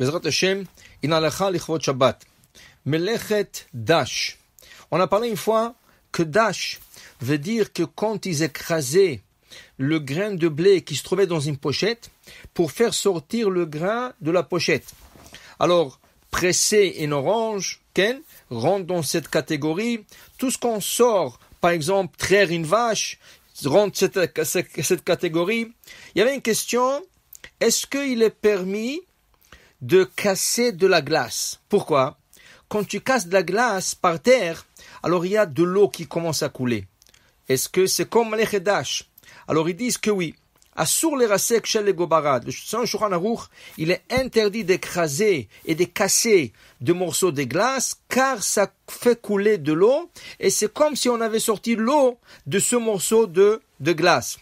On a parlé une fois que Dash veut dire que quand ils écrasaient le grain de blé qui se trouvait dans une pochette pour faire sortir le grain de la pochette. Alors, presser une orange, Ken, rentre dans cette catégorie. Tout ce qu'on sort, par exemple, traire une vache, rentre cette, cette catégorie. Il y avait une question, est-ce qu'il est permis de casser de la glace. Pourquoi Quand tu casses de la glace par terre, alors il y a de l'eau qui commence à couler. Est-ce que c'est comme les Alors ils disent que oui. Assur les rasek chez les gobarad. Le il est interdit d'écraser et de casser de morceaux de glace car ça fait couler de l'eau et c'est comme si on avait sorti l'eau de ce morceau de, de glace.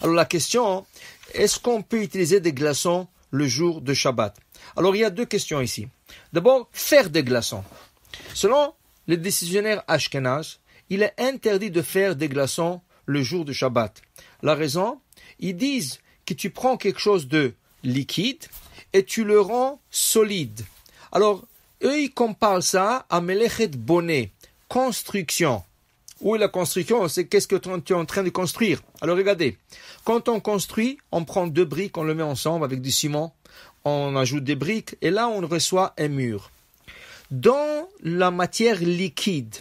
Alors la question, est-ce qu'on peut utiliser des glaçons le jour de Shabbat. Alors il y a deux questions ici. D'abord, faire des glaçons. Selon les décisionnaires Ashkenaz, il est interdit de faire des glaçons le jour de Shabbat. La raison, ils disent que tu prends quelque chose de liquide et tu le rends solide. Alors, eux, ils comparent ça à Melechet Bonnet, construction. Où est la construction C'est qu'est-ce que tu es en train de construire Alors regardez, quand on construit, on prend deux briques, on le met ensemble avec du ciment, on ajoute des briques, et là on reçoit un mur. Dans la matière liquide,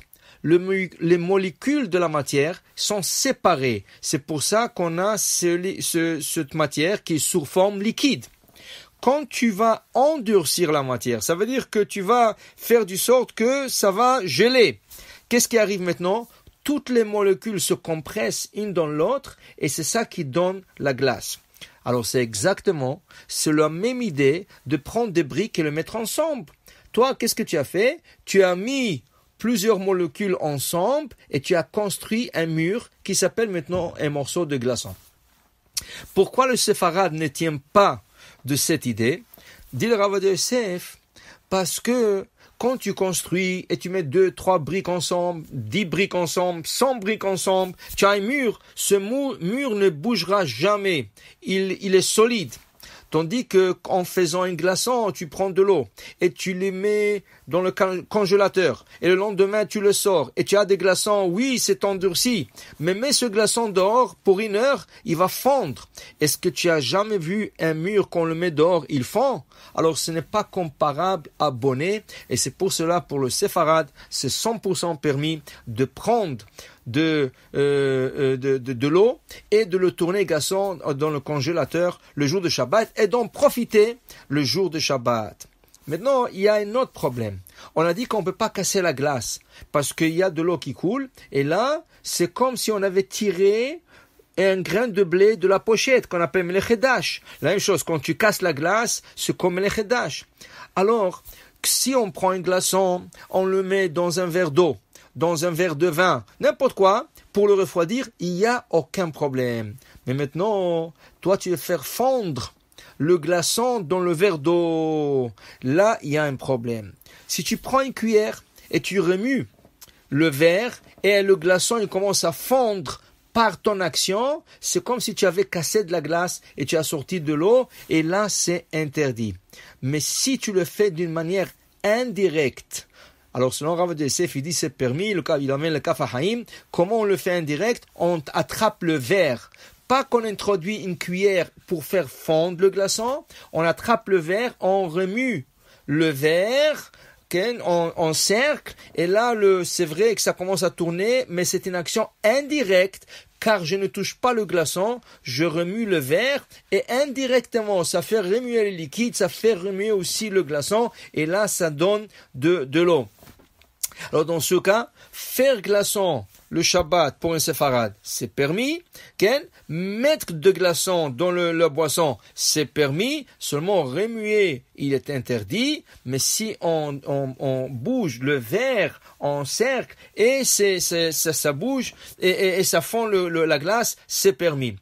les molécules de la matière sont séparées. C'est pour ça qu'on a cette matière qui est sous forme liquide. Quand tu vas endurcir la matière, ça veut dire que tu vas faire du sorte que ça va geler. Qu'est-ce qui arrive maintenant toutes les molécules se compressent une dans l'autre et c'est ça qui donne la glace. Alors c'est exactement, c'est la même idée de prendre des briques et les mettre ensemble. Toi, qu'est-ce que tu as fait Tu as mis plusieurs molécules ensemble et tu as construit un mur qui s'appelle maintenant un morceau de glaçon. Pourquoi le séfarade ne tient pas de cette idée Dit le Rav de SF, parce que quand tu construis et tu mets deux, trois briques ensemble, dix briques ensemble, cent briques ensemble, tu as un mur. Ce mur, ne bougera jamais. il est solide. Tandis que en faisant un glaçon, tu prends de l'eau et tu les mets dans le congélateur et le lendemain tu le sors et tu as des glaçons, oui, c'est endurci, mais mets ce glaçon dehors pour une heure, il va fondre. Est-ce que tu as jamais vu un mur qu'on le met dehors, il fond Alors ce n'est pas comparable à bonnet et c'est pour cela pour le séfarade, c'est 100% permis de prendre euh, euh, de, de, de, l'eau et de le tourner glaçon dans le congélateur le jour de Shabbat et d'en profiter le jour de Shabbat. Maintenant, il y a un autre problème. On a dit qu'on ne peut pas casser la glace parce qu'il y a de l'eau qui coule et là, c'est comme si on avait tiré un grain de blé de la pochette qu'on appelle melechedash. La même chose, quand tu casses la glace, c'est comme melechedash. Alors, si on prend un glaçon, on le met dans un verre d'eau dans un verre de vin, n'importe quoi, pour le refroidir, il n'y a aucun problème. Mais maintenant, toi, tu veux faire fondre le glaçon dans le verre d'eau. Là, il y a un problème. Si tu prends une cuillère et tu remues le verre et le glaçon, il commence à fondre par ton action, c'est comme si tu avais cassé de la glace et tu as sorti de l'eau, et là c'est interdit. Mais si tu le fais d'une manière indirecte, alors selon Rav il dit c'est permis, le, il amène le kafahaim. Comment on le fait indirect On attrape le verre pas qu'on introduit une cuillère pour faire fondre le glaçon, on attrape le verre, on remue le verre en, cercle, et là, c'est vrai que ça commence à tourner, mais c'est une action indirecte, car je ne touche pas le glaçon, je remue le verre, et indirectement, ça fait remuer le liquide, ça fait remuer aussi le glaçon, et là, ça donne de l'eau. Alors dans ce cas, faire glaçon le Shabbat pour un séfarade, c'est permis. Ken, mettre de glaçon dans le, la boisson, c'est permis. Seulement remuer, il est interdit. Mais si on, bouge le verre en cercle et c'est, ça, ça, bouge et, et, ça fond le, la glace, c'est permis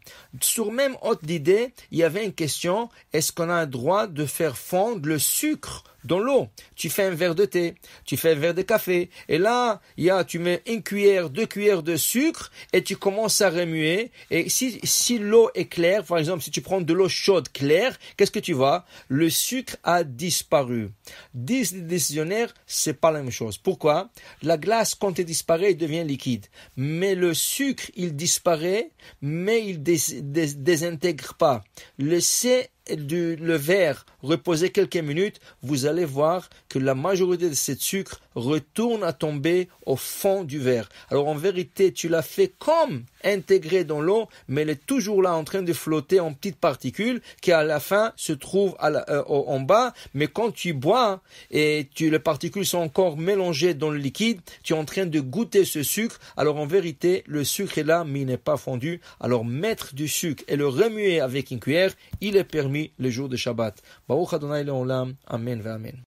sur même haute d'idée, il y avait une question, est-ce qu'on a le droit de faire fondre le sucre dans l'eau Tu fais un verre de thé, tu fais un verre de café, et là, il y tu mets une cuillère, deux cuillères de sucre, et tu commences à remuer, et si, l'eau est claire, par exemple, si tu prends de l'eau chaude claire, qu'est-ce que tu vois Le sucre a disparu. Disent décisionnaire, ce c'est pas la même chose. Pourquoi La glace, quand elle disparaît, devient liquide. Mais le sucre, il disparaît, mais il disparaît désintègre pas. Le C du, le verre reposer quelques minutes, vous allez voir que la majorité de ce sucre retourne à tomber au fond du verre. Alors en vérité, tu l'as fait comme intégré dans l'eau, mais elle est toujours là en train de flotter en petites particules qui à la fin se trouvent à euh, en bas. Mais quand tu bois et tu, les particules sont encore mélangées dans le liquide, tu es en train de goûter ce sucre. Alors en vérité, le sucre est là, mais il n'est pas fondu. Alors mettre du sucre et le remuer avec une cuillère, il est permis פנימי לז'ור דשבת. ברוך אדוני לעולם, אמן ואמן.